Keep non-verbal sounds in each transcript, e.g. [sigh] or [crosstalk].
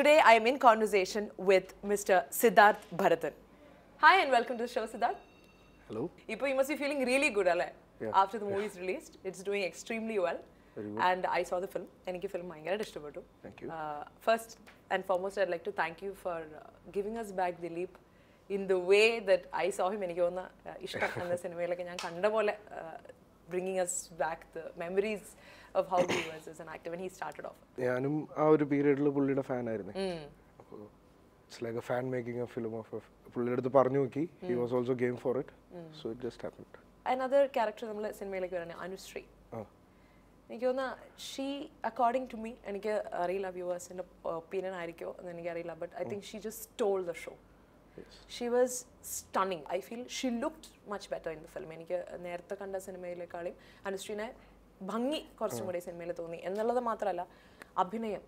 Today I am in conversation with Mr. Siddharth Bharatan. Hi and welcome to the show, Siddharth. Hello. Ipo, you must be feeling really good, alle? Yeah. After the movie is yeah. released, it's doing extremely well. And I saw the film. എനിക്ക് film ഭയങ്കരമായിട്ട് ഇഷ്ടപ്പെട്ടു thank you first and foremost us like to thank you for giving us I Dileep in the way that and so him എനിക്ക് തോന്നുന്ന uh, ഇഷ്ടം എന്ന സിനിമയിലൊക്കെ ഞാൻ കണ്ട പോലെ bringing uh, us back the memories of how he was as an actor when he started off ഞാനും ആ ഒരു പീരീഡിൽ പുള്ളിയുടെ ഫാൻ ആയിരുന്നു it's like a fan making a film of പുള്ളിയുടെ അടുത്ത് പറഞ്ഞു നോക്കി he was also game for it so it just happened another character നമ്മൾ സിനിമയിലേക്ക് പറയുന്നത് അനുശ്രീ എനിക്ക് തോന്നുന്ന ഷീ അക്കോർഡിംഗ് ടു മീ എനിക്ക് അറിയില്ല വ്യൂവേഴ്സിൻ്റെ ഒപ്പീനിയൻ ആയിരിക്കുമോ എന്ന് എനിക്ക് അറിയില്ല but I think she just stole the show she was stunning I feel she look much better in the film എനിക്ക് നേരത്തെ കണ്ട സിനിമയിലേക്കാളും അനുശ്രീനെ ഭംഗി കുറച്ചും കൂടി സിനിമയിൽ തോന്നി എന്നുള്ളത് മാത്രമല്ല അഭിനയം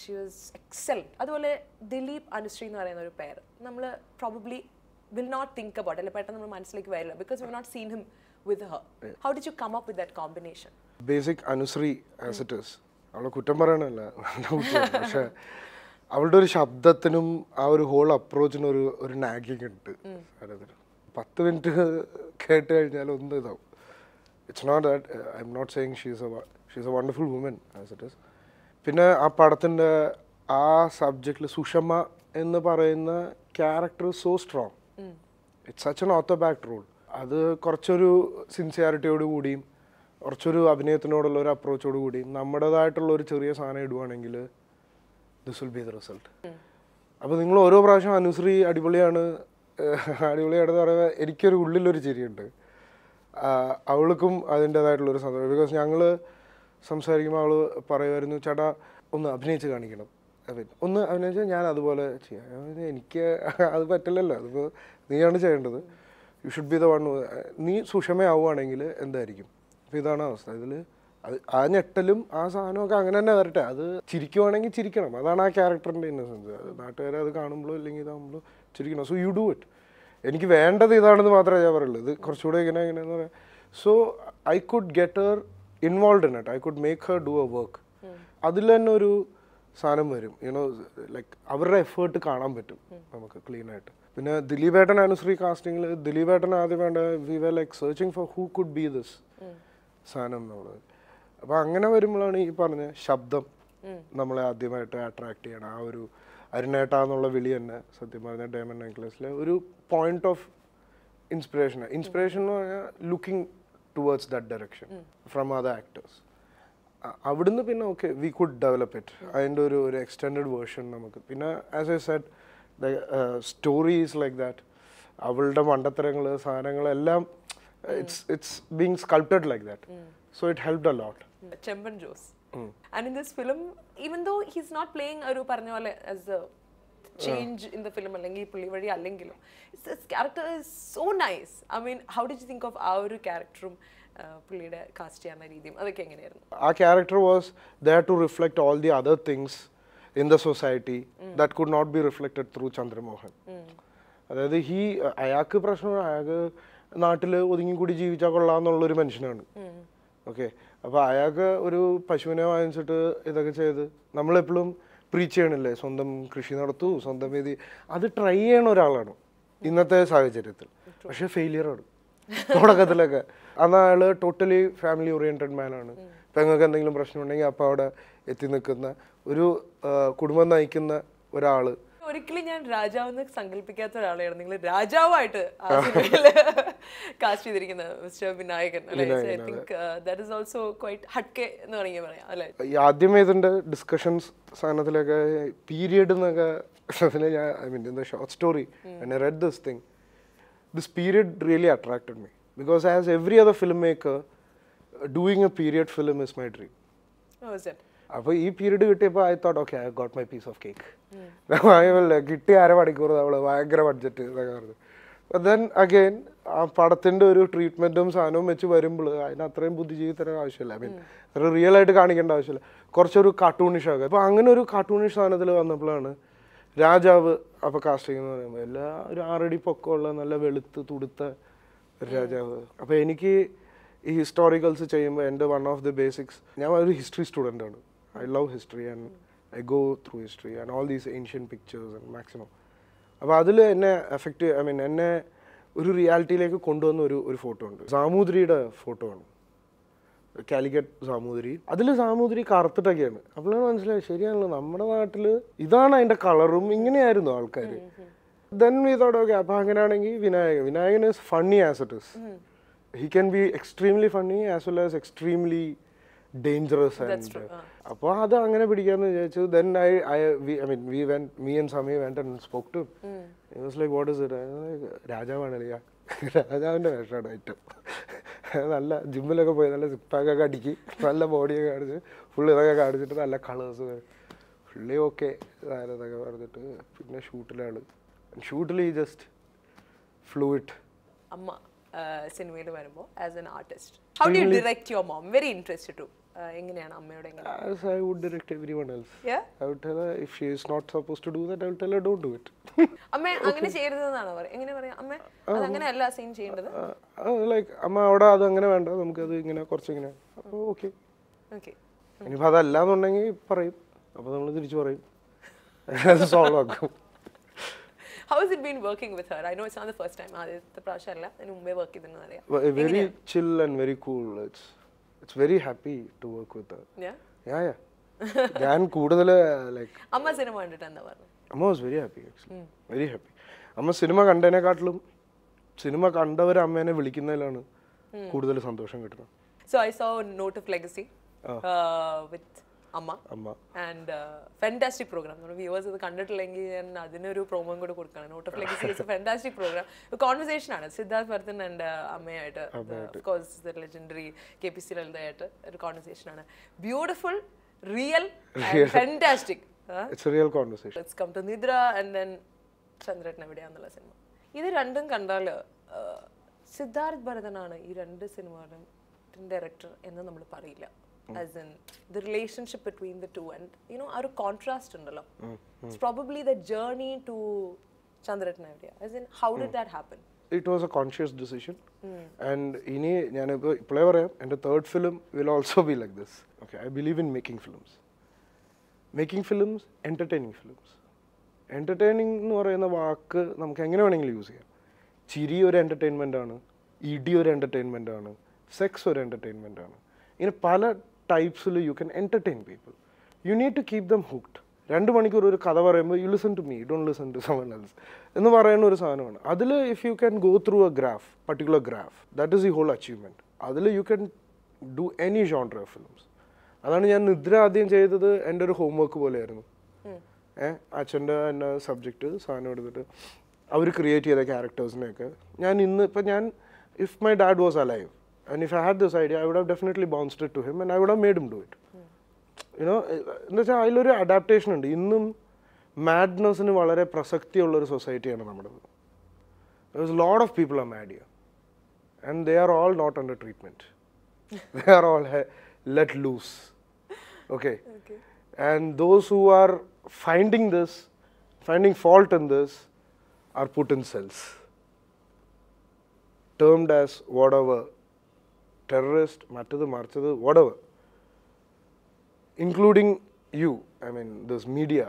ഷി വാസ് എക്സലൻറ്റ് അതുപോലെ ദിലീപ് അനുശ്രീ എന്ന് പറയുന്ന ഒരു പേര് നമ്മൾ probably will not think about അല്ലെ പെട്ടെന്ന് നമ്മൾ മനസ്സിലേക്ക് വരില്ല because will not seen him with her how did you come up with that combination basic Anusree as it is അവളെ കുറ്റം പറയണല്ല പക്ഷേ അവളുടെ ഒരു ശബ്ദത്തിനും ആ ഒരു ഹോൾ അപ്രോച്ചിനും ഒരു ഒരു നാഗിങ് ഉണ്ട് പത്ത് മിനിറ്റ് കേട്ട് കഴിഞ്ഞാൽ ഒന്ന് ഇതാവും it's not that I am not saying she's a she's a wonderful woman as it is പിന്നെ ആ പടത്തിൻ്റെ ആ സബ്ജക്റ്റിൽ സുഷമ എന്ന് പറയുന്ന character so strong it's such an author back role അത് കുറച്ചൊരു സിൻസിയാരിറ്റിയോട് കൂടിയും കുറച്ചൊരു അഭിനയത്തിനോടുള്ള ഒരു അപ്രോച്ചോട് കൂടിയും നമ്മുടേതായിട്ടുള്ള ഒരു ചെറിയ സാധനം ഇടുവാണെങ്കിൽ this will be the result അപ്പോൾ നിങ്ങൾ ഓരോ പ്രാവശ്യം അനുശ്രീ അടിപൊളിയാണ് അടിപൊളിയായിട്ട് പറയുമ്പോൾ എനിക്കൊരു ഉള്ളിലൊരു ചിരിയുണ്ട് അവൾക്കും അതിൻ്റെതായിട്ടുള്ളൊരു സന്തോഷം ബിക്കോസ് ഞങ്ങൾ സംസാരിക്കുമ്പോൾ അവൾ പറയുമായിരുന്നു ചേട്ടാ ഒന്ന് അഭിനയിച്ച് കാണിക്കണം ഒന്ന് അഭിനയിച്ചാൽ ഞാൻ അതുപോലെ ചെയ്യാം എനിക്ക് അത് പറ്റില്ലല്ലോ അതിപ്പോൾ നീയാണ് ചെയ്യേണ്ടത് you should be the one നീ സുഷമയാവുകയാണെങ്കിൽ എന്തായിരിക്കും അപ്പോൾ ഇതാണ് അവസ്ഥ ഇതിൽ അത് ആ ഞെട്ടലും ആ സാധനമൊക്കെ അങ്ങനെ തന്നെ വരട്ടെ അത് ചിരിക്കുവാണെങ്കിൽ ചിരിക്കണം അതാണ് ആ ക്യാരക്ടറിൻ്റെ ഇന്നസെൻസ് അത് നാട്ടുകാരെ അത് കാണുമ്പോഴോ അല്ലെങ്കിൽ ഇതാകുമ്പോഴോ ചിരിക്കണം സോ യു ഡു ഇറ്റ് എനിക്ക് വേണ്ടത് ഇതാണെന്ന് മാത്രമേ ഞാൻ പറയുള്ളൂ ഇത് കുറച്ചുകൂടെ ഇങ്ങനെ ഇങ്ങനെയെന്ന് പറയാം so I could get her involve in it I could make her do a work അതിൽ തന്നെ ഒരു സാധനം വരും യുനോ ലൈക്ക് അവരുടെ എഫേർട്ട് കാണാൻ പറ്റും നമുക്ക് ക്ലീൻ ആയിട്ട് പിന്നെ ദിലീപ് ഏട്ടൻ അനുശ്രീ കാസ്റ്റിംഗിൽ ദിലീപ് ഏട്ടൻ ആദ്യം വേണ്ട we were like searching for who could be this സാധനം എന്നുള്ളത് അപ്പോൾ അങ്ങനെ വരുമ്പോഴാണ് ഈ പറഞ്ഞ ശബ്ദം നമ്മളെ ആദ്യമായിട്ട് അട്രാക്ട് ചെയ്യണം ആ ഒരു അരുണേട്ട എന്നുള്ള വിളി തന്നെ സത്യം പറഞ്ഞാൽ ഡയമണ്ട് നെക്ലസിലെ ഒരു പോയിന്റ് ഓഫ് ഇൻസ്പിറേഷൻ ഇൻസ്പിറേഷൻ എന്ന് പറഞ്ഞാൽ looking towards that direction from other actors അവിടുന്ന് പിന്നെ okay we could develop it അതിൻ്റെ ഒരു ഒരു എക്സ്റ്റെൻഡ് വേർഷൻ നമുക്ക് പിന്നെ as a set the stories like that അവളുടെ മണ്ടത്തരങ്ങൾ എല്ലാം it's it's being sculpted like that so it helped a lot Chemban Jose and in this film even though his not playing ഒരു പറഞ്ഞ പോലെ as a change in the film അല്ലെങ്കിൽ പുള്ളി വഴി അല്ലെങ്കിലും it's character is so nice I mean how did you think of ആ ഒരു ക്യാരക്ടറും പുള്ളിയുടെ കാസ്റ്റ് ചെയ്യുന്ന രീതിയും അതൊക്കെ എങ്ങനെയായിരുന്നു ആ character was the to reflect all the other things in the society that could not be reflected through Chandramohan അതായത് he അയാൾക്ക് പ്രശ്നം അയാൾക്ക് നാട്ടിൽ ഒതുങ്ങി കൂടി ജീവിച്ചാൽ കൊള്ളാം എന്നുള്ളൊരു മനുഷ്യനാണ് ഓക്കെ mm. അപ്പോൾ അയാൾക്ക് ഒരു പശുവിനെ വാങ്ങിച്ചിട്ട് ഇതൊക്കെ ചെയ്ത് നമ്മളെപ്പോഴും പ്രീച്ച് ചെയ്യണില്ലേ സ്വന്തം കൃഷി നടത്തൂ സ്വന്തം രീതി അത് ട്രൈ ചെയ്യണ ഒരാളാണ് ഇന്നത്തെ സാഹചര്യത്തിൽ പക്ഷെ ഫെയിലിയറാണ് തുടക്കത്തിലൊക്കെ അന്ന് അയാൾ ടോട്ടലി ഫാമിലി ഓറിയൻറ്റഡ് മാനാണ് പെങ്ങൾക്ക് എന്തെങ്കിലും പ്രശ്നമുണ്ടെങ്കിൽ അപ്പോൾ അവിടെ എത്തി നിൽക്കുന്ന ഒരു കുടുംബം നയിക്കുന്ന ഒരാൾ ഒരിക്കലും ഞാൻ രാജാവ് എന്ന് സങ്കല്പിക്കാത്ത ഒരാളെയാണ് നിങ്ങൾ രാജാവായിട്ട് കാസ്റ്റ് [laughs] ചെയ്തിരിക്കുന്നത് mister Vinayakan I think that is also quite ഹട്ട്കെ എന്ന് പറഞ്ഞാൽ പറയാം അല്ലെ ആദ്യമേ ഇതിന്റെ ഡിസ്കഷൻസ് സാധനത്തിലൊക്കെ പീരിയഡ് എന്നൊക്കെ ഞാൻ I mean in the short story and I read this thing this period really attracted me because as every other film maker doing a period film is my dream അപ്പോൾ ഈ period കിട്ടിയപ്പോൾ I thought okay I got my piece of cake കിട്ടിയ അരമണിക്കൂർ നമ്മള് ഭയങ്കര budget എന്നൊക്കെ പറഞ്ഞു then again ആ പടത്തിന്റെ ഒരു ട്രീറ്റ്മെന്റും സാധനവും വെച്ച് വരുമ്പോൾ അതിന് അത്രയും ബുദ്ധിജീവിത്തരം ആവശ്യമില്ല ഐ മീൻ ഒരു റിയൽ ആയിട്ട് കാണിക്കേണ്ട ആവശ്യമില്ല കുറച്ചൊരു കാർട്ടൂണിഷ് ആകുക അപ്പോൾ അങ്ങനെ ഒരു കാർട്ടൂണിഷ് സാധനത്തിൽ വന്നപ്പോഴാണ് രാജാവ് അപ്പോൾ കാസ്റ്റിംഗ് എന്ന് പറയുമ്പോൾ എല്ലാ ഒരു ആറടി പൊക്കമുള്ള നല്ല വെളുത്ത് തുടുത്ത ഒരു രാജാവ് അപ്പോൾ എനിക്ക് ഈ ഹിസ്റ്റോറിക്കൽസ് ചെയ്യുമ്പോൾ എൻ്റെ വൺ ഓഫ് ദി ബേസിക്സ് ഞാൻ ഒരു ഹിസ്റ്ററി സ്റ്റുഡൻ്റ് ആണ് I love history and I go through history and all these ancient pictures and maximum അപ്പോൾ അതിൽ എന്നെ എഫക്റ്റ് ഐ മീൻ എന്നെ ഒരു റിയാലിറ്റിയിലേക്ക് കൊണ്ടുവന്ന ഒരു ഒരു ഫോട്ടോ ഉണ്ട് സാമൂതിരിയുടെ ഫോട്ടോ ആണ് കാലിക്കറ്റ് സാമൂതിരി അതിൽ സാമൂതിരി കറുത്തിട്ടൊക്കെയാണ് അപ്പോഴാണ് മനസ്സിലായത് ശരിയാണല്ലോ നമ്മുടെ നാട്ടിൽ ഇതാണ് അതിൻ്റെ കളറും ഇങ്ങനെയായിരുന്നു ആൾക്കാർ ദെൻ വിതൗട്ട് ഓക്കെ അപ്പം അങ്ങനെയാണെങ്കിൽ Vinayakan Vinayakan is funny as it is he can be extremely funny as well as extremely dangerous and uh. അപ്പോൾ അത് അങ്ങനെ പിടിക്കാന്ന് വിചാരിച്ചു then I I I mean we when me and Sami went and spoke to was like what is it രാജാവാണ് കളിയാ [laughs] രാജാവിൻ്റെ വേഷമാണ് ഏറ്റവും [laughs] നല്ല ജിമ്മിലൊക്കെ പോയി നല്ല സിപ്പാക്കൊക്കെ അടിക്കി നല്ല ബോഡിയൊക്കെ കാണിച്ച് ഫുള്ള് ഇതൊക്കെ കാണിച്ചിട്ട് നല്ല കളേഴ്സ് വരും ഫുള്ളി ഓക്കെ ഇതൊക്കെ പറഞ്ഞിട്ട് പിന്നെ ഷൂട്ടിലാണ് ഷൂട്ടിൽ ഈ ജസ്റ്റ് ഫ്ലൂയിറ്റ് അമ്മ സിനിമയിൽ വരുമ്പോൾ as an artist how do direct your mom very interested to എങ്ങനെയാണ് അമ്മയോട് As I would direct everyone else. I would tell her if she is not supposed to do that, I will tell her don't do it. [laughs] അമ്മ അങ്ങനെ ചെയ്യരുതെന്നാണ് പറയുക എങ്ങനെ പറയാ അമ്മ അത് അങ്ങനെ അല്ല സീൻ ചെയ്യേണ്ടത് ലൈക്ക് അമ്മ അവിടെ അത് അങ്ങനെ വേണ്ട നമുക്കത് ഇങ്ങനെ കുറച്ചിങ്ങനെ അപ്പോൾ ഓക്കെ ഓക്കെ ഇനിയിപ്പോൾ അതല്ല എന്നുണ്ടെങ്കിൽ പറയും അപ്പോൾ നമ്മൾ തിരിച്ചു പറയും [laughs] അത് സോൾവ് ആക്കും how is it been working with her I know it's not the first time ആദ്യത്തെ പ്രാവശ്യമല്ല അതിന് മുമ്പേ വർക്ക് ചെയ്തെന്ന് അറിയാം very chill and very cool it's it's very happy to work with yeah yeah ഞാൻ കൂടുതൽ ലൈക്ക് [laughs] അമ്മ സിനിമ കണ്ടിട്ട് എന്താ പറഞ്ഞു അമ്മ was very happy actually very happy അമ്മ സിനിമ കണ്ടതിനെക്കാട്ടിലും സിനിമ കണ്ടവർ അമ്മേനെ വിളിക്കുന്നതിലാണ് കൂടുതൽ സന്തോഷം കിട്ടുന്നത് so I saw note of legacy വിത്ത് അമ്മ ആൻഡ് ഫാന്റാസ്റ്റിക് പ്രോഗ്രാം നമ്മൾ വ്യൂവേഴ്സ് ഇത് കണ്ടിട്ടില്ലെങ്കിൽ ഞാൻ അതിനൊരു പ്രോമോയും കൂടെ കൊടുക്കുകയാണ് note of legacy is fantastic program conversation ആണ് സിദ്ധാർത്ഥ് ഭരതൻ ആൻഡ് അമ്മയായിട്ട് course legendary K P C ലളിതയായിട്ട് ഒരു കോൺവെർസേഷൻ ആണ് beautiful real fantastic it's real conversation it's come to Nidra and then Chandran എവിടെയാന്നുള്ള സിനിമ ഇത് രണ്ടും കണ്ടാൽ സിദ്ധാർത്ഥ് uh, ഭരതനാണ് ഈ രണ്ട് സിനിമകളും ഡയറക്ടർ എന്ന് നമ്മൾ പറയില്ല as in the relationship between the two and you know ആ ഒരു കോൺട്രാസ്റ്റ് ഉണ്ടല്ലോ it's probably the journey to Chandran Evideya as in how did that happen it was a conscious decision and ഇനി ഞാനിപ്പോൾ ഇപ്പോഴേ പറയാം എൻ്റെ third film will also be like this okay I believe in making films making films entertaining films entertaining എന്ന് പറയുന്ന വാക്ക് നമുക്ക് എങ്ങനെ വേണമെങ്കിലും യൂസ് ചെയ്യാം ചിരി ഒരു എൻ്റർടൈൻമെൻ്റ് ആണ് ഇടി ഒരു എൻ്റർടൈൻമെൻ്റ് ആണ് സെക്സ് ഒരു എൻ്റർടൈൻമെൻ്റ് ആണ് ഇങ്ങനെ പല ടൈപ്സിൽ you can entertain people you need to keep them hooked രണ്ട് മണിക്കൂർ ഒരു കഥ പറയുമ്പോൾ you listen to me don't listen to someone else എന്ന് പറയുന്ന ഒരു സാധനമാണ് അതിൽ if you can go through a graph particular graph that is ഈ ഹോൾ അച്ചീവ്മെൻറ്റ് അതിൽ you can do any genre of films അതാണ് ഞാൻ നിദ്ര ആദ്യം ചെയ്തത് എൻ്റെ ഒരു ഹോംവർക്ക് പോലെയായിരുന്നു ഏ അച്ഛൻ്റെ എന്നെ സബ്ജക്റ്റ് സാധനം എടുത്തിട്ട് അവർ ക്രിയേറ്റ് ചെയ്ത ക്യാരക്ടേഴ്സിനെയൊക്കെ ഞാൻ ഇന്ന് ഇപ്പം ഞാൻ if my dad was alive And if I had this idea, I would have definitely bounced it to him and I would have made him do it. Hmm. You know, there is an adaptation. In this madness, there is a lot of society. There is lot of people are mad here. And they are all not under treatment. [laughs] they are all eh, let loose. Okay. okay. And those who are finding this, finding fault in this, are put in cells. Termed as whatever terrorist മറ്റത് മറിച്ചത് വടവ് including you I mean this media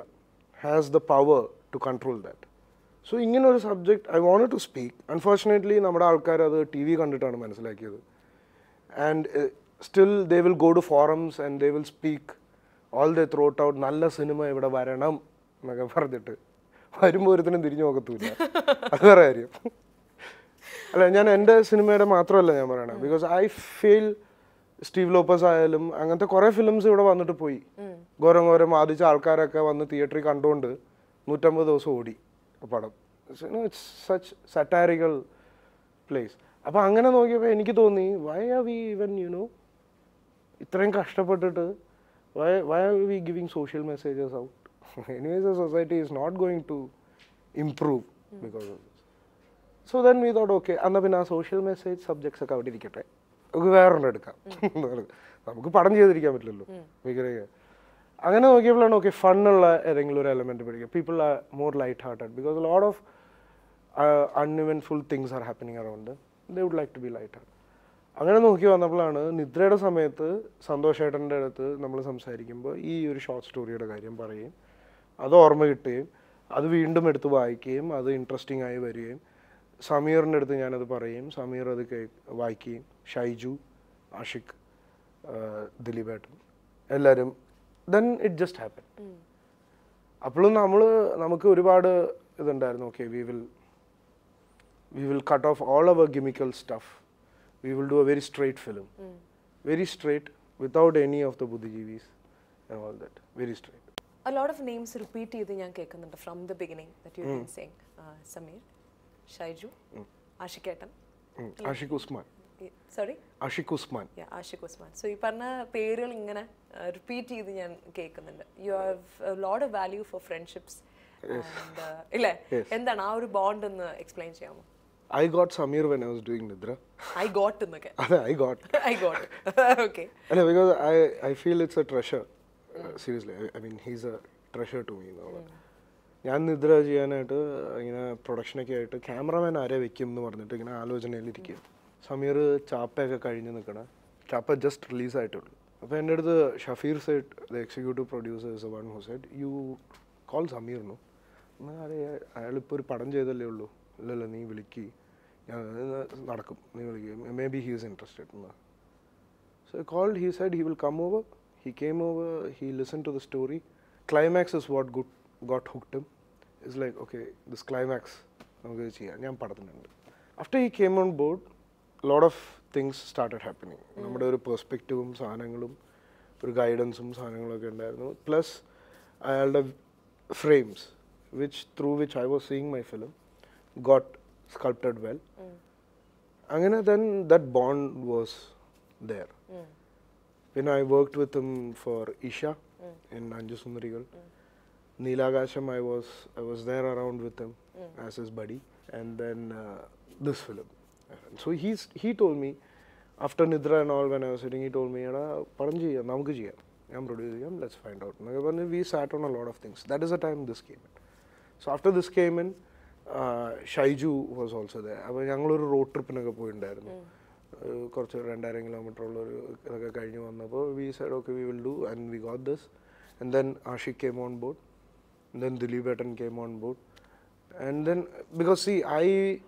has the power to control that so ഇങ്ങനെ ഒരു subject I want to speak unfortunately നമ്മുടെ ആൾക്കാർ അത് T V കണ്ടിട്ടാണ് മനസ്സിലാക്കിയത് and still they will go to forums and they will speak all they throat out നല്ല സിനിമ ഇവിടെ വരണം എന്നൊക്കെ പറഞ്ഞിട്ട് വരുമ്പോൾ ഒരുത്തിനും തിരിഞ്ഞു നോക്കത്തൂല്ല [laughs] അത് വേറെ കാര്യം അല്ല ഞാൻ എൻ്റെ സിനിമയുടെ മാത്രമല്ല ഞാൻ പറയണത് because I feel Steve Lopez ആയാലും അങ്ങനത്തെ കുറെ ഫിലിംസ് ഇവിടെ വന്നിട്ട് പോയി ഘോരം ഘോരം ആദിച്ച ആൾക്കാരൊക്കെ വന്ന് തിയേറ്ററിൽ കണ്ടുകൊണ്ട് നൂറ്റമ്പത് ദിവസം ഓടി പടം ഇറ്റ്സ് സച്ച് സറ്റാരിക്കൽ പ്ലേസ് അപ്പോൾ അങ്ങനെ നോക്കിയപ്പോൾ എനിക്ക് തോന്നി why are we even you know ഇത്രയും കഷ്ടപ്പെട്ടിട്ട് why why are we giving social messages out anyways society is not going to improve because of so then we thought okay എന്നാൽ പിന്നെ ആ സോഷ്യൽ മെസ്സേജ് സബ്ജക്ട്സ് ഒക്കെ അവിടെ ഇരിക്കട്ടെ നമുക്ക് വേറൊരെണ്ണം എടുക്കാം നമുക്ക് പടം ചെയ്തിരിക്കാൻ പറ്റില്ലല്ലോ ഭയങ്കര അങ്ങനെ നോക്കിയപ്പോഴാണ് ഓക്കെ ഫണ്ണുള്ള ഏതെങ്കിലും ഒരു എലമെൻറ്റ് പഠിക്കുക people are more light hearted because lot of uneventful things are happening around they would like to be light heart അങ്ങനെ നോക്കി വന്നപ്പോഴാണ് നിദ്രയുടെ സമയത്ത് സന്തോഷേട്ടൻ്റെ അടുത്ത് നമ്മൾ സംസാരിക്കുമ്പോൾ ഈ ഒരു ഷോർട്ട് സ്റ്റോറിയുടെ കാര്യം പറയുകയും അത് ഓർമ്മ കിട്ടുകയും അത് വീണ്ടും എടുത്ത് വായിക്കുകയും അത് ഇൻട്രസ്റ്റിംഗ് ആയി വരികയും സമീറിൻ്റെ അടുത്ത് ഞാനത് പറയും സമീർ അത് കേ വായിക്കുകയും ഷൈജു ആഷിഖ് ദിലീപേട്ടൻ എല്ലാവരും ദെൻ ഇറ്റ് ജസ്റ്റ് ഹാപ്പൻ അപ്പോഴും നമ്മൾ നമുക്ക് ഒരുപാട് ഇതുണ്ടായിരുന്നു okay we will we will cut off all our gimmicky stuff we will do a very straight film very straight without any of the ബുദ്ധിജീവീസ് and all that very straight A lot of names repeat ചെയ്ത് ഞാൻ കേൾക്കുന്നുണ്ട് from the beginning that you been saying Sameer Shyju ആഷിക്കേട്ടൻ Ashiq Usman sorry Ashiq Usman Ashiq Usman so ഈ പറഞ്ഞ പേരുകൾ ഇങ്ങനെ repeat ചെയ്ത് ഞാൻ കേൾക്കുന്നുണ്ട് you have load of value for friendships ഇല്ലേ എന്താണ് ആ ഒരു ബോണ്ട് ഒന്ന് എക്സ്പ്ലെയിൻ ചെയ്യാമോ I got Sameer when I was doing Nidra I got എന്നൊക്കെ [laughs] അതെ I got I got okay അല്ല because I I feel it's a treasure seriously I mean he's a treasure to me എന്നുള്ളത് ഞാൻ നിദ്ര ചെയ്യാനായിട്ട് ഇങ്ങനെ പ്രൊഡക്ഷനൊക്കെ ആയിട്ട് ക്യാമറമാൻ ആരെ വെക്കും എന്ന് പറഞ്ഞിട്ട് ഇങ്ങനെ ആലോചനയിലിരിക്കുക സമീർ ചാപ്പയൊക്കെ കഴിഞ്ഞ് നിൽക്കണം ചാപ്പ ജസ്റ്റ് റിലീസായിട്ടുള്ളൂ അപ്പോൾ എൻ്റെ അടുത്ത് Shafeer said the executive producers one who said you call Sameer നു എന്നാൽ അയാളിപ്പോൾ ഒരു പടം ചെയ്തല്ലേ ഉള്ളൂ ഇല്ലല്ല നീ വിളിക്കി ഞാൻ നടക്കും നീ വിളിക്കുക may be he is interested എന്ന് so call he said he will come over he came over he listen to the story climax is what good got ഹുക്ഡും it's like okay this climax നമുക്ക് ചെയ്യാം ഞാൻ പടത്തിനുണ്ട് after he came on board load of things started happening നമ്മുടെ ഒരു പെർസ്പെക്റ്റീവും സാധനങ്ങളും ഒരു ഗൈഡൻസും സാധനങ്ങളൊക്കെ ഉണ്ടായിരുന്നു പ്ലസ് അയാളുടെ frames which through which I was seeing my film got sculpted well അങ്ങനെ then that bond was there പിന്നെ I work with for Isha in Anchu Sundarikal Neelagasham, I was I was there around with him mm. as his buddy, and then uh, this film. So he's he told me after Nidra and all when I was sitting, he told me, "Paranji, namku jiya. I'm producing him. Let's find out." We sat on a lot of things. That is the time this came in. So after this came in, uh, was also there. We അപ്പോൾ ഞങ്ങളൊരു road ട്രിപ്പിനൊക്കെ പോയിട്ടുണ്ടായിരുന്നു And we kilometre ഉള്ള ഒരു ഇതൊക്കെ കഴിഞ്ഞ് വന്നപ്പോൾ we said okay we will do and we got then Dilip Bhattan came on board. And then, because see, I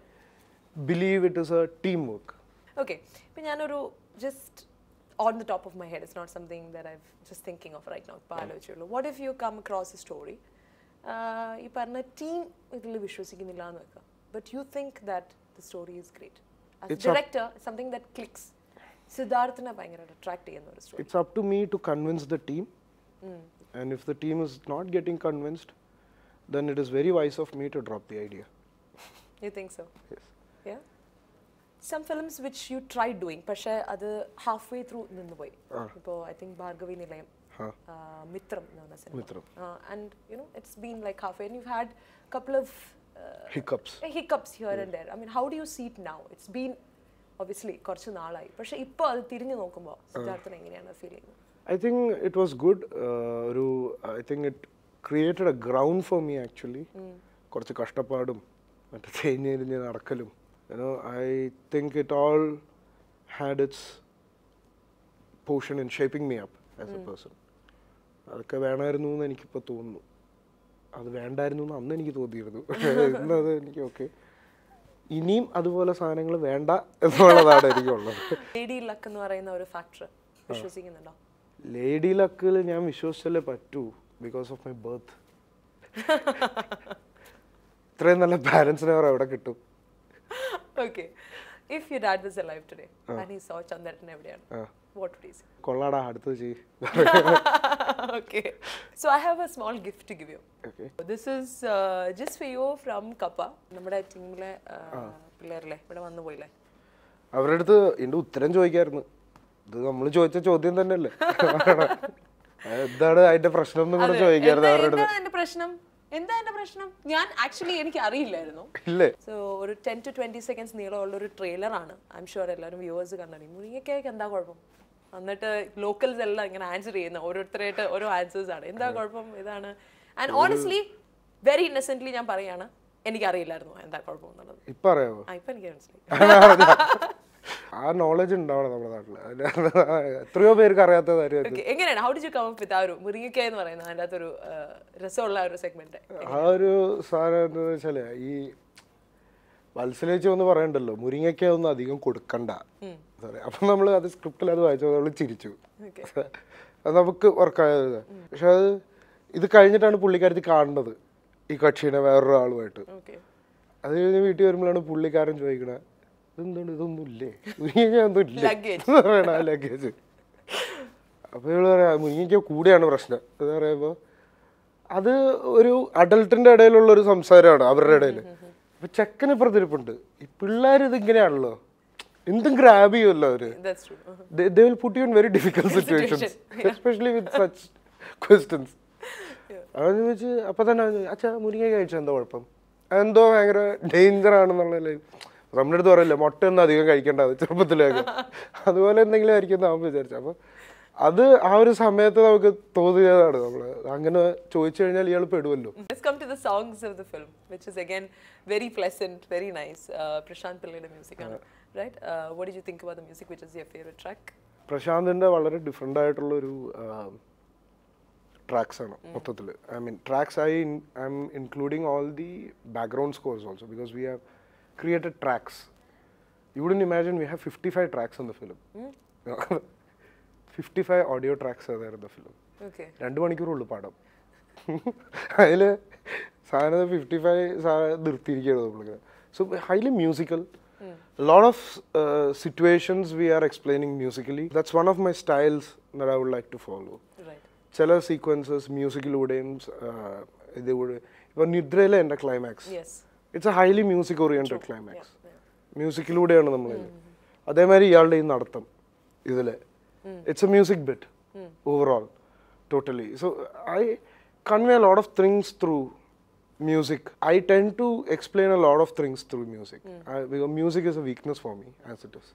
believe it is a teamwork. Okay. Just on the top of my head, it's not something that I'm just thinking of right now. Paolo, What if you come across a story? team Uh, but you think that the story is great. As director, something that clicks. Siddharth and are attracted to attract story. It's up to me to convince the team. And if the team is not getting convinced, then it is very wise of me to drop the idea. You think so? Yes. Yeah? Some films which you tried doing, പക്ഷേ അത് half halfway through നിന്ന് പോയി I think think nilayam. നിലയം Mitram. And പറഞ്ഞ സിനിമ and you know it's been like half way and you had couple of hiccups. Eh, hiccups here yeah. and there. I mean, how do you see it now? It's been obviously കുറച്ച് നാളായി പക്ഷേ ഇപ്പോൾ അത് തിരിഞ്ഞു നോക്കുമ്പോൾ സിദ്ധാർത്ഥൻ എങ്ങനെയാണ് feel feeling. I think it was good ഒരു I think it created a ground for me actually കുറച്ച് കഷ്ടപ്പാടും മറ്റേ തേഞ്ഞ് എരിഞ്ഞ് നടക്കലും you know I think it all had its portion in shaping me up as a person അതൊക്കെ വേണമായിരുന്നു എന്ന് എനിക്കിപ്പോൾ തോന്നുന്നു അത് വേണ്ടായിരുന്നു എന്ന് അന്ന് എനിക്ക് തോന്നിയിരുന്നു [laughs] ഇന്നത് എനിക്ക് ഓക്കെ ഇനിയും അതുപോലെ സാധനങ്ങൾ വേണ്ട എന്നുള്ളതാണ് എനിക്കുള്ളത് [laughs] എന്ന് പറയുന്ന ഒരു ഫാക്ടർ വിശ്വസിക്കുന്നുണ്ടോ ലേഡി ലക്കുകൾ ഞാൻ വിശ്വസിച്ചല്ലേ പറ്റൂ ബിക്കോസ് ഓഫ് മൈ ബർത്ത് ഇത്രയും നല്ല പാരൻസിനെ എവിടെ കിട്ടും okay if you dad was alive today and he saw Chandran എവിടെയാണ് വാട്ട് വുഡ് ഹി സേ കൊള്ളാടാ അടുത്ത ചെയ് okay so I have a small gift to give you okay this is just for you from Kappa നമ്മുടെ ടീമിലെ uh, പിള്ളേരല്ലേ ഇവിടെ വന്നു പോയില്ലേ അവരുടെ അടുത്ത് എൻ്റെ ഉത്തരം ചോദിക്കായിരുന്നു ഇത് നമ്മൾ ചോദിച്ച ചോദ്യം തന്നെയല്ലേ [laughs] എന്താണ് അതിന്റെ പ്രശ്നം എന്ന് കൂടെ ചോദിക്കാറുണ്ട് അവരുടെ പ്രശ്നം എന്താ എന്റെ പ്രശ്നം ഞാൻ ആക്ച്വലി എനിക്ക് അറിയില്ലായിരുന്നു സോ ഒരു ടെൻ ടു ട്വന്റി സെക്കൻഡ്സ് നീളമുള്ള ഒരു ട്രെയിലർ ആണ് ഐ എം ഷുവർ എല്ലാവരും വ്യൂവേഴ്സ് കണ്ടാണ് മുരിങ്ങയ്ക്കായ്ക്ക് എന്താ കുഴപ്പം എന്നിട്ട് ലോക്കൽസ് എല്ലാം ഇങ്ങനെ ആൻസർ ചെയ്യുന്ന ഓരോരുത്തരായിട്ട് ഓരോ ആൻസേഴ്സ് ആണ് എന്താ കുഴപ്പം ഇതാണ് ആൻഡ് ഓണസ്റ്റ്ലി വെരി ഇന്നസെന്റ്ലി ഞാൻ പറയാണ് അറിയില്ലായിരുന്നു എന്താ കുഴപ്പം എന്നുള്ളത് ഇപ്പൊ അറിയാമോ ഇപ്പൊ എനിക്ക് മനസ്സിലായി [laughs] ആ നോളജ് ഉണ്ടാവണം നമ്മുടെ നാട്ടില് എത്രയോ പേർക്ക് അറിയാത്ത കാര്യമായിരുന്നു എങ്ങനെയാണ് how did you come with എന്ന് പറയുന്നത് രസമുള്ള ഒരു ആ ഒരു ഈ മത്സരിച്ചു ഒന്ന് പറയണ്ടല്ലോ മുരിങ്ങയ്ക്ക ഒന്നും അധികം കൊടുക്കണ്ട സോറി അപ്പം നമ്മൾ അത് സ്ക്രിപ്റ്റിൽ അത് വായിച്ചപ്പോൾ നമ്മൾ ചിരിച്ചു [laughs] അത് നമുക്ക് വർക്കായത് പക്ഷെ അത് ഇത് കഴിഞ്ഞിട്ടാണ് പുള്ളിക്കാരത്തി കാണുന്നത് ഈ കക്ഷീനെ വേറൊരാളുമായിട്ട് അത് വീട്ടിൽ വരുമ്പോഴാണ് പുള്ളിക്കാരൻ ചോദിക്കണേ ഇതെന്താണ് ഇതൊന്നുമില്ലേ ഇല്ലേ മുരിങ്ങയ്ക്ക ലഗേജ് അപ്പോൾ ഇവള് പറയാം മുരിങ്ങയ്ക്ക കൂടെയാണ് പ്രശ്നം എന്ന് പറയുമ്പോൾ അത് ഒരു അഡൽട്ടിൻ്റെ ഇടയിലുള്ള ഒരു സംസാരമാണ് അവരുടെ ഇടയിൽ അപ്പം ചെക്കന് പ്രതിരിപ്പുണ്ട് ഈ പിള്ളേർ ഇതിങ്ങനെയാണല്ലോ എന്തും ഗ്രാബ് ചെയ്യുമല്ലോ അവര് they will put you in very difficult situation especially with such questions അതെന്ന് വെച്ച് അപ്പം തന്നെ അച്ഛാ മുരിങ്ങ കഴിച്ചാൽ എന്താ കുഴപ്പം എന്തോ ഭയങ്കര ഡേഞ്ചർ ആണെന്നുള്ള നമ്മുടെ അടുത്ത് പറയല്ലോ മുട്ട ഒന്നും അധികം കഴിക്കേണ്ടത് ചെറുപ്പത്തിലേക്ക് അതുപോലെ എന്തെങ്കിലും ആയിരിക്കും എന്ന് ആകുമ്പോൾ വിചാരിച്ചു അപ്പം അത് ആ ഒരു സമയത്ത് നമുക്ക് തോന്നിയതാണ് നമ്മൾ അങ്ങനെ ചോദിച്ചു കഴിഞ്ഞാൽ ഇയാൾ പെടുവല്ലോ വെരി വെരി നൈസ് പ്രശാന്ത് പിള്ളയുടെ മ്യൂസിക് ആണ് റൈറ്റ് ട്രാക്ക് പ്രശാന്തിൻ്റെ വളരെ ഡിഫറെൻ്റ് ആയിട്ടുള്ള ഒരു ട്രാക്സ് ആണ് മൊത്തത്തിൽ I mean tracks I I am including all the background scores also because we have created tracks. You wouldn't imagine we have 55 tracks on the film. Mm? 55 [laughs] audio tracks are there in the film. Okay. രണ്ട് മണിക്കൂറുള്ളൂ പടം [laughs] അതിൽ സാധനം fifty five നിർത്തിയിരിക്കുകയാണ് നമ്മൾക്ക് so highly musical lot of situations we we are explaining that's one of my styles styles I would like to follow follow. Right. ചില sequences മ്യൂസിക്കിലൂടെയും ഇതിലൂടെ ഇപ്പൊ നിദ്രയിലെ എൻ്റെ climax it's a highly music oriented climax മ്യൂസിക്കിലൂടെയാണ് നമ്മൾ അതേമാതിരി ഇയാളുടെ ഈ നടത്തം ഇതിൽ it's a music bit overall totally so I convey lot of things through music I tend to explain a load of things through music music is a weakness for me as it is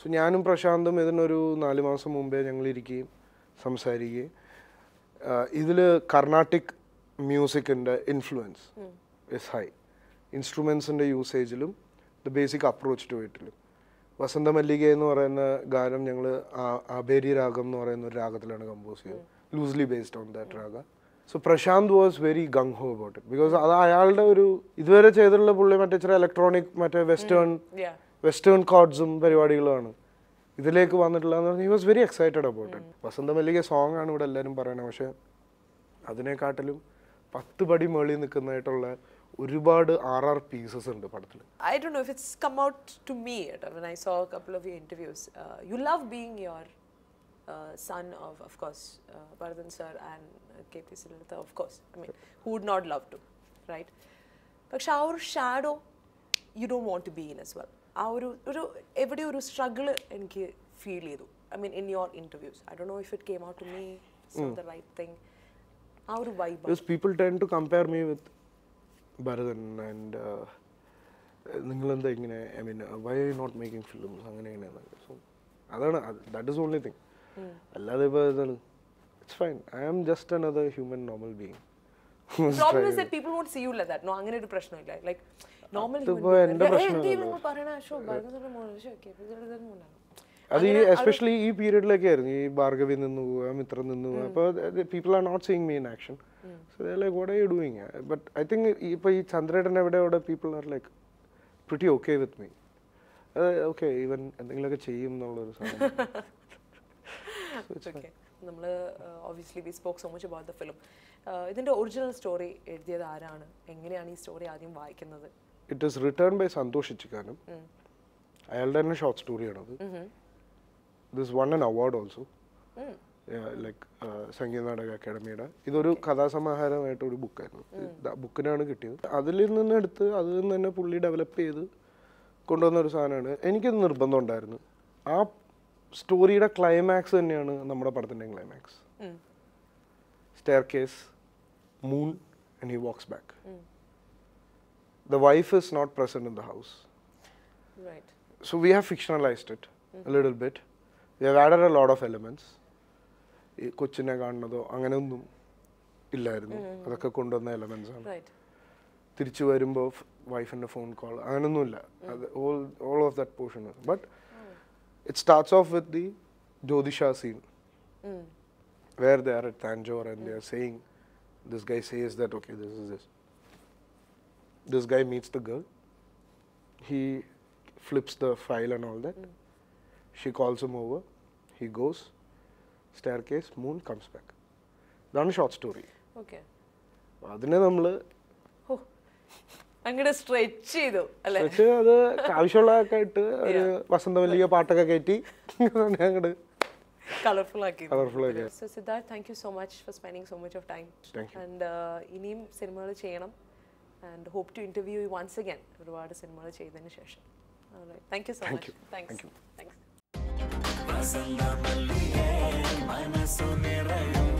so ഞാനും പ്രശാന്തും ഇതിനൊരു നാല് മാസം മുമ്പേ ഞങ്ങൾ ഇരിക്കുകയും സംസാരിക്കുകയും ഇതിൽ കർണാട്ടിക് മ്യൂസിക്കിൻ്റെ ഇൻഫ്ലുവൻസ് ഇസ് ഹൈ ഇൻസ്ട്രുമെൻസിൻ്റെ യൂസേജിലും ദ ബേസിക് അപ്രോച്ച് ടു ഇറ്റിലും വസന്ത മല്ലിക എന്ന് പറയുന്ന ഗാനം ഞങ്ങൾ അബേരി രാഗം എന്ന് പറയുന്ന ഒരു രാഗത്തിലാണ് കമ്പോസ് ചെയ്തത് loosely based on that raga so Prashanth was very ഹോ അബൌട്ട് ഇറ്റ് ബിക്കോസ് അത് അയാളുടെ ഒരു ഇതുവരെ ചെയ്തിട്ടുള്ള പുള്ളി മറ്റേ ചില ഇലക്ട്രോണിക് മറ്റേ വെസ്റ്റേൺ വെസ്റ്റേൺ കോഡ്സും പരിപാടികളുമാണ് ഇതിലേക്ക് വന്നിട്ടുള്ളതെന്ന് എന്ന് പറഞ്ഞാൽ he was very excited about it Vasantha Mallika song ആണ് ഇവിടെ എല്ലാവരും പറയുന്നത് പക്ഷേ അതിനെക്കാട്ടിലും പത്ത് പടി മേളി നിൽക്കുന്നതായിട്ടുള്ള ഒരുപാട് ആർ ആർ പീസസ് ഉണ്ട് പടത്തിൽ ഐ ഡോ know if it's come out to me I saw couple of you interviews you love being your son of of course Bharathan sir and K P സിലത്ത of course I mean who would not love to right പക്ഷെ ആ ഒരു shadow you ഡോ want to be in as well ആ ഒരു ഒരു എവിടെ ഒരു സ്ട്രഗിൾ എനിക്ക് ഫീൽ ചെയ്തു I mean in your interviews I ഡോ know if it came out to me the right thing ആ ഒരു vibe people turn to compare me with Bharathan and uh, നിങ്ങളെന്താ ഇങ്ങനെ I mean why not making films അങ്ങനെ ഇങ്ങനെ so അതാണ് that is only thing അല്ലാതെ ഇപ്പോൾ ഇതാണ് it's fine I am just another human normal being problem is that people won't see you like that no അങ്ങനെ ഒരു പ്രശ്നമില്ല ലൈക്ക് നോർമൽ ഹ്യൂമൻ ബീങ് പറയണ അശോക് ഭരതൻ മോൻ അശോക് കേൾപ്പിച്ചെടുക്കാൻ മോനാണ് അത് ഈ എസ്പെഷ്യലി ഈ പീരീഡിലൊക്കെ ആയിരുന്നു ഈ ഭാർഗവി നിന്ന് പോവുക മിത്രം നിന്ന് അപ്പോൾ people are not seeing me in action so the like what are you doing but I think ഇപ്പോൾ ഈ ചന്ദ്രേട്ടൻ എവിടെ അവിടെ people are like pretty okay with me okay ഇവൻ എന്തെങ്കിലുമൊക്കെ ചെയ്യും എന്നുള്ളൊരു സാധനം നമ്മൾ obviously we spoke so much about the film ഇതിന്റെ ഒറിജിനൽ സ്റ്റോറി എഴുതിയത് ആരാണ് എങ്ങനെയാണ് ഈ സ്റ്റോറി ആദ്യം വായിക്കുന്നത് ഇറ്റ് ഈസ് റിട്ടേൺ ബൈ സന്തോഷിച്ചിക്കാനും അയാളുടെ തന്നെ ഷോർട്ട് സ്റ്റോറിയാണത് this one an award also like Sangeetha Nataka അക്കാഡമിയുടെ ഇതൊരു കഥാസമാഹാരമായിട്ട് ഒരു ബുക്കായിരുന്നു ബുക്കിനാണ് hmm. കിട്ടിയത് അതിൽ നിന്ന് എടുത്ത് അതിൽ നിന്ന് തന്നെ പുള്ളി ഡെവലപ്പ് ചെയ്ത് കൊണ്ടുവന്ന ഒരു സാധനമാണ് എനിക്കത് നിർബന്ധം ഉണ്ടായിരുന്നു ആ സ്റ്റോറിയുടെ ക്ലൈമാക്സ് തന്നെയാണ് നമ്മുടെ പടത്തിൻ്റെ climax staircase moon and he walks back the wife is not present in the house so we have fictionalised it little bit we have added a load of elements ഈ കൊച്ചിനെ കാണുന്നതോ അങ്ങനെയൊന്നും ഇല്ലായിരുന്നു അതൊക്കെ കൊണ്ടുവന്ന elements ആണ് തിരിച്ചു വരുമ്പോൾ വൈഫിൻ്റെ ഫോൺ കോൾ അങ്ങനെയൊന്നുമില്ല അത് all all of that portion but it starts off with the ജ്യോതിഷ scene where they are at Tanjore and they are saying this guy says that okay this is this this guy meets the girl he flips the file and all that She calls him over, he goes, staircase, moon comes back. ഇതാണ് short story അതിനെ നമ്മള് അങ്ങോട്ട് stretch ചെയ്തു അല്ലെ അത് ആവശ്യമുള്ളതൊക്കെ ഇട്ട് [laughs] ഒരു വസന്തമല്ലിക പാട്ടൊക്കെ കയറ്റി അങ്ങോട്ട് കളർഫുൾ ആക്കി കളർഫുൾ ആക്കി so Siddharth thank you so much for spending so much of time and ഇനിയും സിനിമകൾ ചെയ്യണം and hope to interview you once again ഒരുപാട് സിനിമകൾ ചെയ്തതിന് ശേഷം thank you so much thanks thanks ವಸಂತ ಮಲ್ಲಿಗೆ ಮನಸ್ಸು ನೆರೆಯು